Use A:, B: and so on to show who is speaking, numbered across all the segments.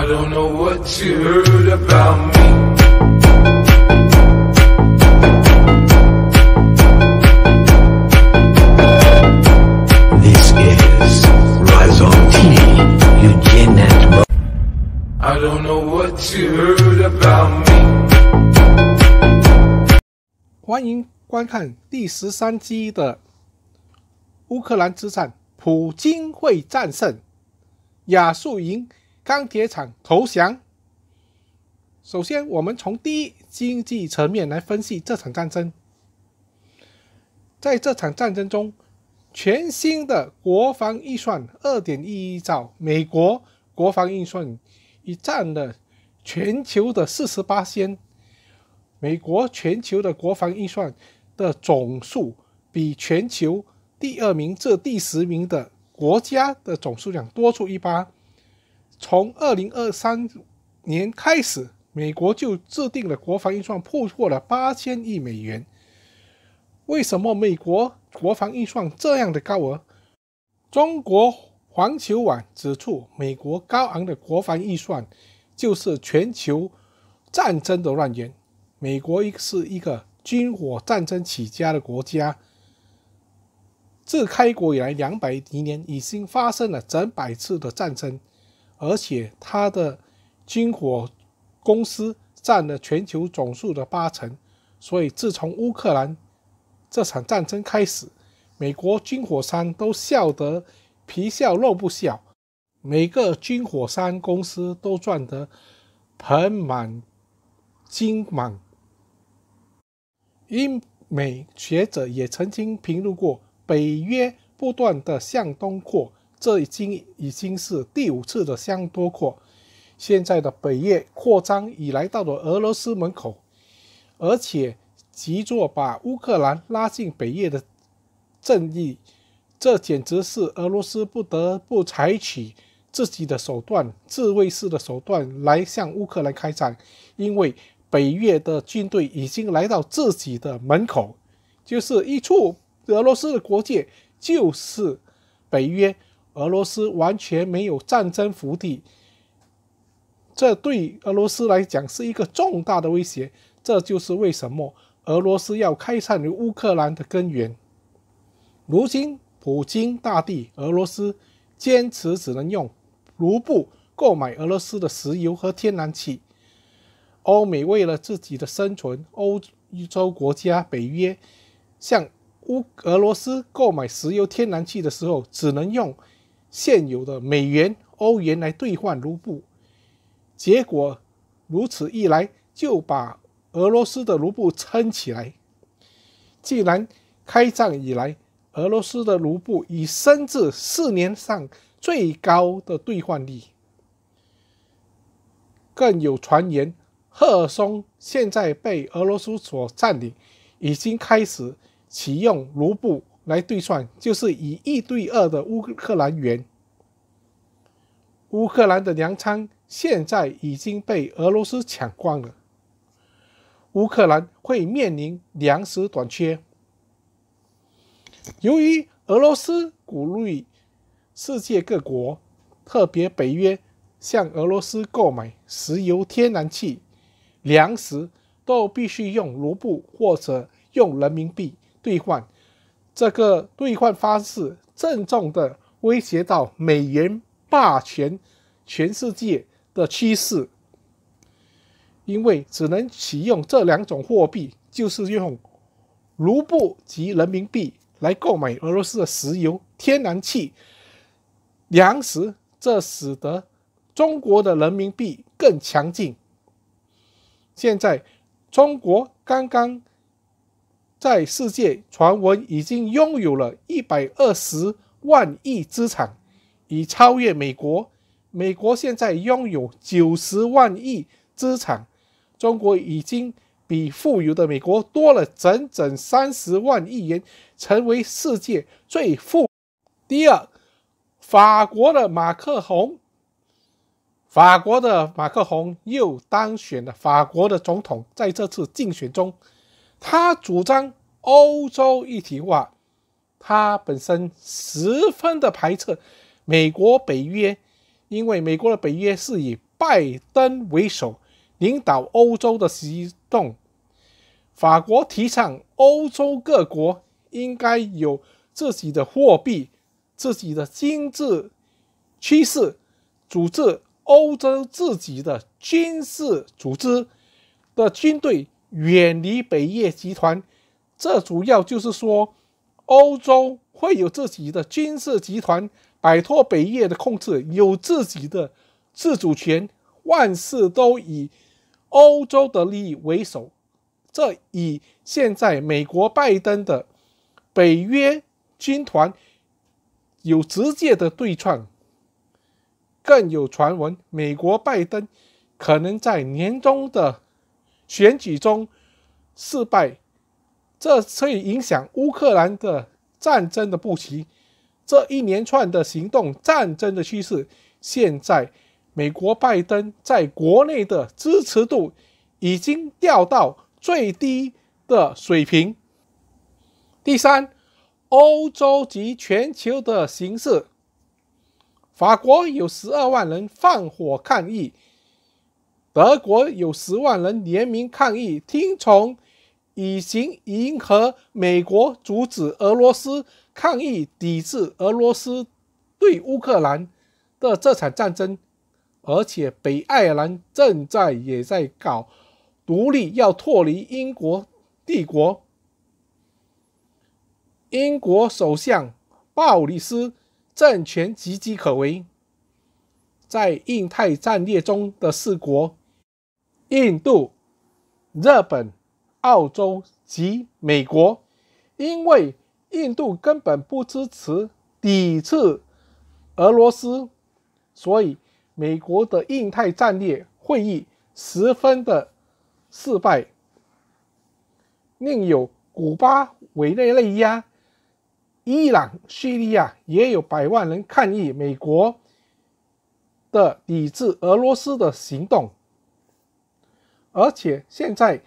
A: I don't know what you heard about me. This is Rise on TV, Eugene Natmo. I don't know what you heard about me. 欢迎观看第十三集的《乌克兰之战》，普京会战胜，亚速营。钢铁厂投降。首先，我们从第一经济层面来分析这场战争。在这场战争中，全新的国防预算二点一兆，美国国防预算已占了全球的四十八先。美国全球的国防预算的总数，比全球第二名至第十名的国家的总数量多出一八。从二零二三年开始，美国就制定了国防预算，破获了八千亿美元。为什么美国国防预算这样的高额？中国环球网指出，美国高昂的国防预算就是全球战争的乱源。美国是一个是一个军火战争起家的国家，自开国以来两百余年，已经发生了整百次的战争。而且它的军火公司占了全球总数的八成，所以自从乌克兰这场战争开始，美国军火商都笑得皮笑肉不笑，每个军火商公司都赚得盆满金满。英美学者也曾经评论过，北约不断的向东扩。这已经已经是第五次的相多扩，现在的北越扩张已来到了俄罗斯门口，而且急作把乌克兰拉进北越的阵地，这简直是俄罗斯不得不采取自己的手段、自卫式的手段来向乌克兰开战，因为北越的军队已经来到自己的门口，就是一处俄罗斯的国界就是北约。俄罗斯完全没有战争福地，这对俄罗斯来讲是一个重大的威胁。这就是为什么俄罗斯要开战于乌克兰的根源。如今，普京大帝俄罗斯坚持只能用卢布购买俄罗斯的石油和天然气。欧美为了自己的生存，欧洲国家北约向乌俄罗斯购买石油天然气的时候，只能用。现有的美元、欧元来兑换卢布，结果如此一来就把俄罗斯的卢布撑起来。既然开战以来，俄罗斯的卢布已升至四年上最高的兑换率，更有传言，赫尔松现在被俄罗斯所占领，已经开始启用卢布。来兑算就是以一对二的乌克兰元。乌克兰的粮仓现在已经被俄罗斯抢光了，乌克兰会面临粮食短缺。由于俄罗斯鼓励世界各国，特别北约向俄罗斯购买石油、天然气、粮食，都必须用卢布或者用人民币兑换。这个兑换方式郑重地威胁到美元霸权全世界的趋势，因为只能使用这两种货币，就是用卢布及人民币来购买俄罗斯的石油、天然气、粮食，这使得中国的人民币更强劲。现在中国刚刚。在世界，传闻已经拥有了一百二十万亿资产，已超越美国。美国现在拥有九十万亿资产，中国已经比富有的美国多了整整三十万亿元，成为世界最富。第二，法国的马克宏，法国的马克宏又当选了法国的总统，在这次竞选中。他主张欧洲一体化，他本身十分的排斥美国北约，因为美国的北约是以拜登为首领导欧洲的行动。法国提倡欧洲各国应该有自己的货币、自己的经济趋势，组织欧洲自己的军事组织的军队。远离北叶集团，这主要就是说，欧洲会有自己的军事集团，摆脱北叶的控制，有自己的自主权，万事都以欧洲的利益为首。这与现在美国拜登的北约军团有直接的对撞。更有传闻，美国拜登可能在年终的。选举中失败，这会影响乌克兰的战争的布局。这一连串的行动，战争的趋势。现在，美国拜登在国内的支持度已经掉到最低的水平。第三，欧洲及全球的形势。法国有十二万人放火抗议。德国有十万人联名抗议，听从以行迎合美国，阻止俄罗斯抗议抵制俄罗斯对乌克兰的这场战争，而且北爱尔兰正在也在搞独立，要脱离英国帝国。英国首相鲍里斯政权岌岌可危，在印太战略中的四国。印度、日本、澳洲及美国，因为印度根本不支持抵制俄罗斯，所以美国的印太战略会议十分的失败。另有古巴、委内瑞拉、伊朗、叙利亚也有百万人抗议美国的抵制俄罗斯的行动。而且现在，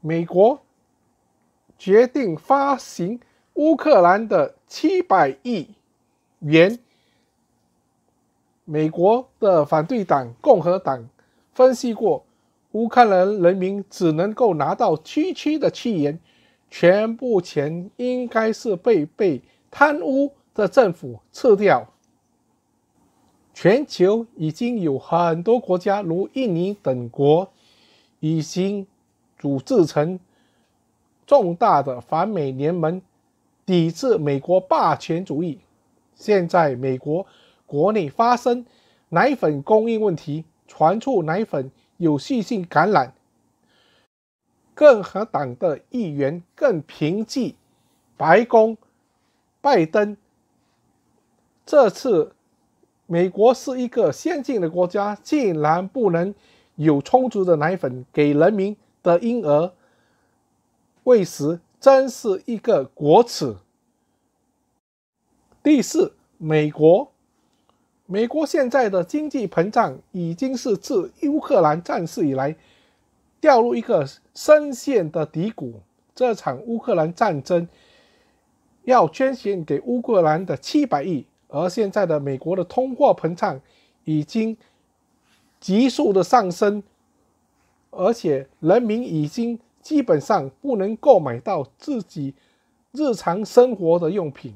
A: 美国决定发行乌克兰的七百亿元。美国的反对党共和党分析过，乌克兰人民只能够拿到区区的七元，全部钱应该是被被贪污的政府吃掉。全球已经有很多国家，如印尼等国。已经组织成重大的反美联盟，抵制美国霸权主义。现在美国国内发生奶粉供应问题，传出奶粉有细菌感染。共和党的议员更凭借白宫拜登，这次美国是一个先进的国家，竟然不能。有充足的奶粉给人民的婴儿喂食，真是一个国耻。第四，美国，美国现在的经济膨胀已经是自乌克兰战事以来掉入一个深陷的低谷。这场乌克兰战争要捐献给乌克兰的七百亿，而现在的美国的通货膨胀已经。急速的上升，而且人民已经基本上不能购买到自己日常生活的用品。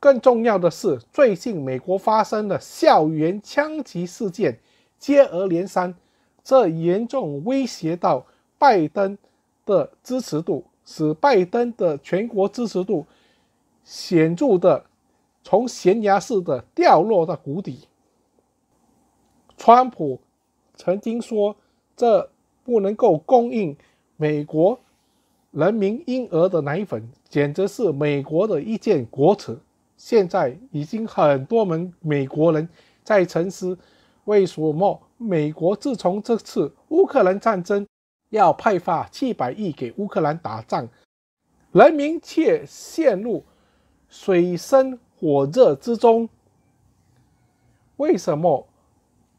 A: 更重要的是，最近美国发生的校园枪击事件接二连三，这严重威胁到拜登的支持度，使拜登的全国支持度显著的从悬崖式的掉落到谷底。川普曾经说：“这不能够供应美国人民婴儿的奶粉，简直是美国的一件国耻。”现在已经很多门美国人在沉思：为什么美国自从这次乌克兰战争要派发七百亿给乌克兰打仗，人民却陷入水深火热之中？为什么？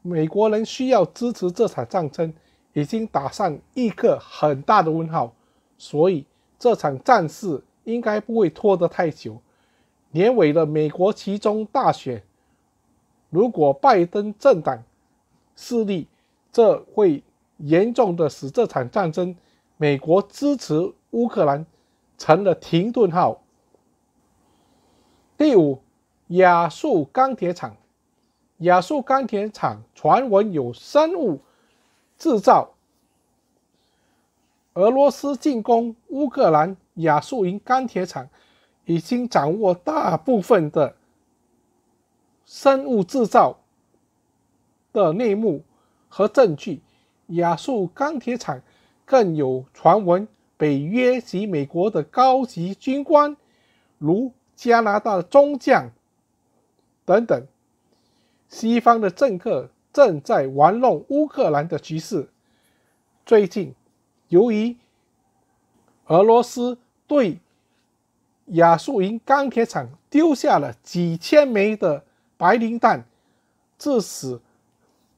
A: 美国人需要支持这场战争，已经打上一个很大的问号，所以这场战事应该不会拖得太久。年尾的美国其中大选，如果拜登政党势力，这会严重的使这场战争，美国支持乌克兰成了停顿号。第五，亚速钢铁厂。亚速钢铁厂传闻有生物制造。俄罗斯进攻乌克兰，亚速营钢铁厂已经掌握大部分的生物制造的内幕和证据。亚速钢铁厂更有传闻，北约及美国的高级军官，如加拿大中将等等。西方的政客正在玩弄乌克兰的局势。最近，由于俄罗斯对亚速营钢铁厂丢下了几千枚的白磷弹，致使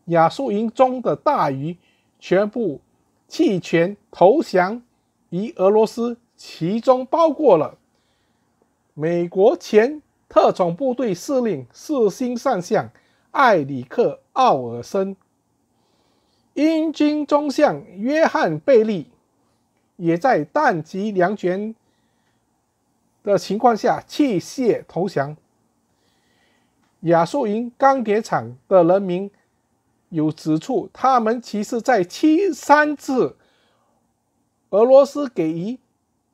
A: 亚速营中的大鱼全部弃权投降于俄罗斯，其中包括了美国前特种部队司令四星上将。埃里克·奥尔森，英军中将约翰·贝利，也在弹尽粮绝的情况下弃械投降。亚速营钢铁厂的人民有指出，他们其实，在七三次俄罗斯给予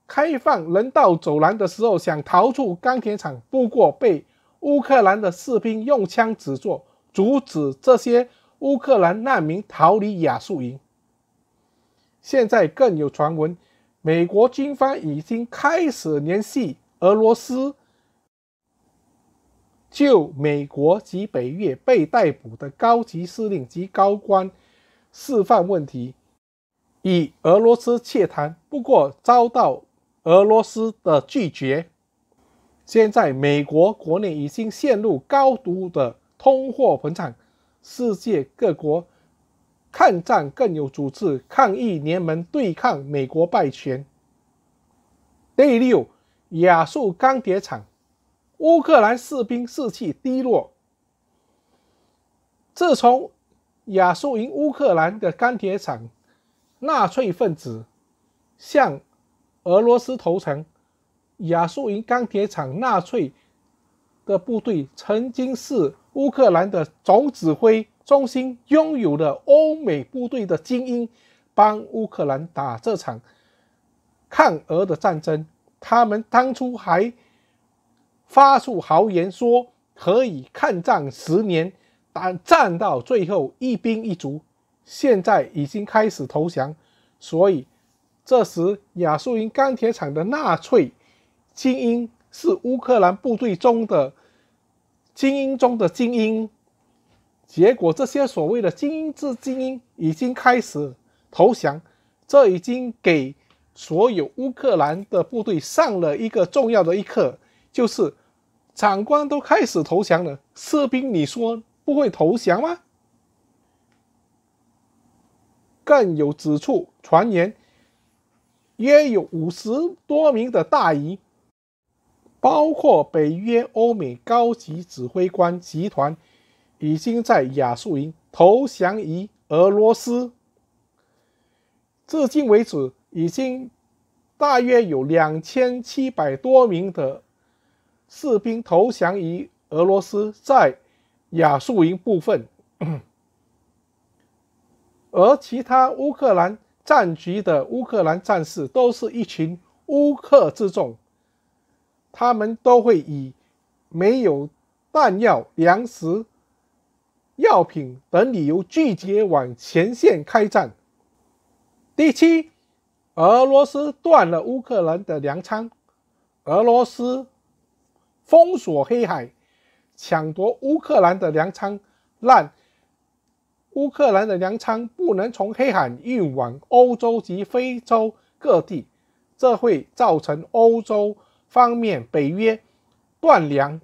A: 开放人道走廊的时候，想逃出钢铁厂，不过被乌克兰的士兵用枪指着。阻止这些乌克兰难民逃离亚速营。现在更有传闻，美国军方已经开始联系俄罗斯，就美国及北约被逮捕的高级司令及高官释放问题与俄罗斯洽谈，不过遭到俄罗斯的拒绝。现在美国国内已经陷入高度的。通货膨胀，世界各国抗战更有组织，抗议联盟对抗美国败权。第六，亚速钢铁厂，乌克兰士兵士气低落。自从亚速营乌克兰的钢铁厂，纳粹分子向俄罗斯投诚，亚速营钢铁厂纳粹的部队曾经是。乌克兰的总指挥中心拥有了欧美部队的精英，帮乌克兰打这场抗俄的战争。他们当初还发出豪言说可以抗战十年，但战到最后一兵一卒。现在已经开始投降，所以这时亚速营钢铁厂的纳粹精英是乌克兰部队中的。精英中的精英，结果这些所谓的精英之精英已经开始投降，这已经给所有乌克兰的部队上了一个重要的一课，就是长官都开始投降了，士兵你说不会投降吗？更有指出，传言约有五十多名的大姨。包括北约欧美高级指挥官集团已经在雅速营投降于俄罗斯。至今为止，已经大约有两千七百多名的士兵投降于俄罗斯在雅速营部分，而其他乌克兰战局的乌克兰战士都是一群乌克之众。他们都会以没有弹药、粮食、药品等理由拒绝往前线开战。第七，俄罗斯断了乌克兰的粮仓，俄罗斯封锁黑海，抢夺乌克兰的粮仓，让乌克兰的粮仓不能从黑海运往欧洲及非洲各地，这会造成欧洲。方面，北约断粮，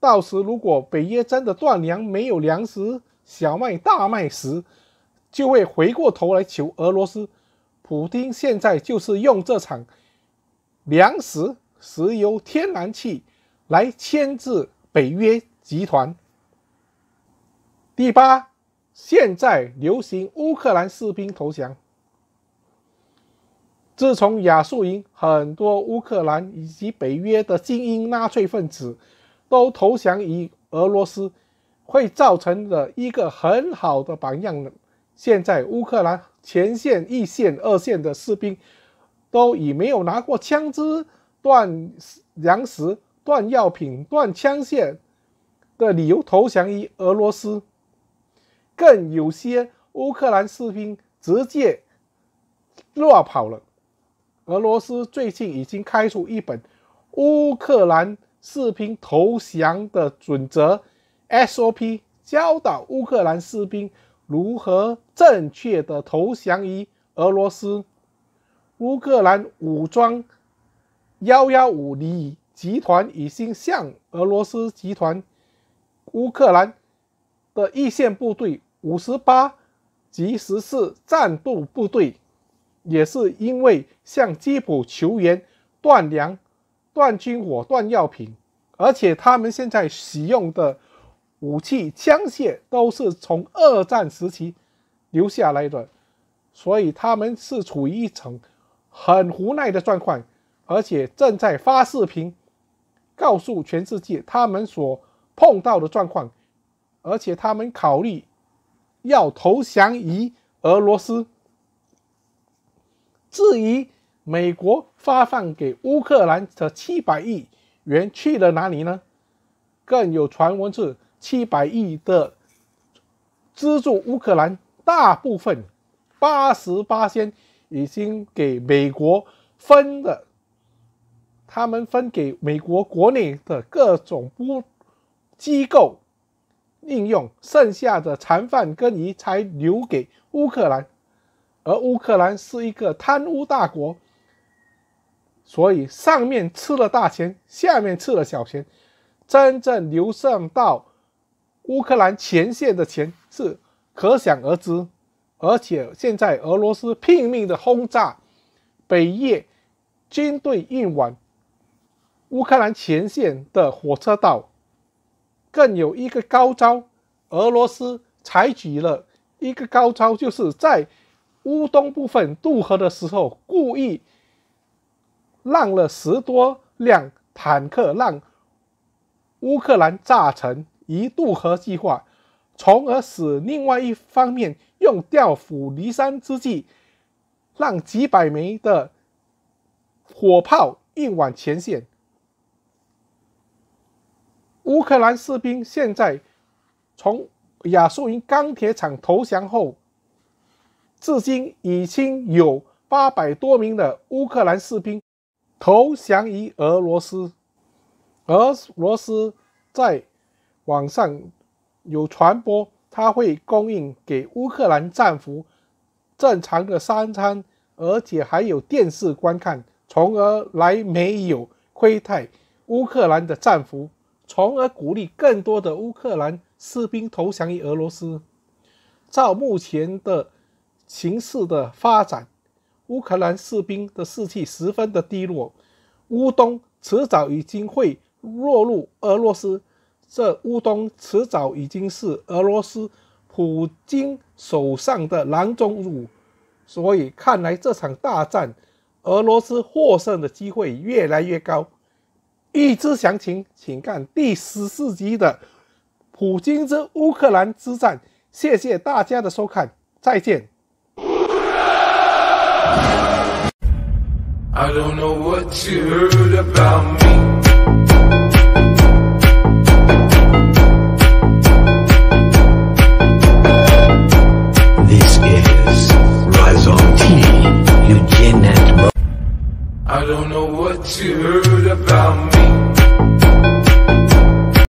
A: 到时如果北约真的断粮，没有粮食、小麦、大麦时，就会回过头来求俄罗斯。普京现在就是用这场粮食、石油、天然气来牵制北约集团。第八，现在流行乌克兰士兵投降。自从雅速营很多乌克兰以及北约的精英纳粹分子都投降于俄罗斯，会造成了一个很好的榜样呢。现在乌克兰前线一线二线的士兵都以没有拿过枪支、断粮食、断药品、断枪械的理由投降于俄罗斯，更有些乌克兰士兵直接落跑了。俄罗斯最近已经开出一本乌克兰士兵投降的准则 SOP，教导乌克兰士兵如何正确的投降于俄罗斯。乌克兰武装幺幺五旅集团已经向俄罗斯集团乌克兰的一线部队五十八及十四战斗部队。也是因为向基辅求援，断粮、断军火、断药品，而且他们现在使用的武器、枪械都是从二战时期留下来的，所以他们是处于一种很无奈的状况，而且正在发视频告诉全世界他们所碰到的状况，而且他们考虑要投降于俄罗斯。至于美国发放给乌克兰的七百亿元去了哪里呢？更有传闻是，七百亿的资助乌克兰大部分八十八先已经给美国分了，他们分给美国国内的各种不机构应用，剩下的残饭跟遗才留给乌克兰。而乌克兰是一个贪污大国，所以上面吃了大钱，下面吃了小钱，真正流向到乌克兰前线的钱是可想而知。而且现在俄罗斯拼命的轰炸北叶军队运往乌克兰前线的火车道，更有一个高招，俄罗斯采取了一个高招，就是在。乌东部分渡河的时候，故意让了十多辆坦克，让乌克兰炸沉一渡河计划，从而使另外一方面用调虎离山之计，让几百枚的火炮运往前线。乌克兰士兵现在从亚速营钢铁厂投降后。至今已经有八百多名的乌克兰士兵投降于俄罗斯，俄罗斯在网上有传播，他会供应给乌克兰战俘正常的三餐，而且还有电视观看，从而来没有窥探乌克兰的战俘，从而鼓励更多的乌克兰士兵投降于俄罗斯。照目前的。形势的发展，乌克兰士兵的士气十分的低落，乌东迟早已经会落入俄罗斯，这乌东迟早已经是俄罗斯普京手上的囊中物，所以看来这场大战，俄罗斯获胜的机会越来越高。预知详情，请看第十四集的《普京之乌克兰之战》。谢谢大家的收看，再见。I don't know what you heard about me. This is Rizon T, Eugene and Mo. I don't know what you heard about me.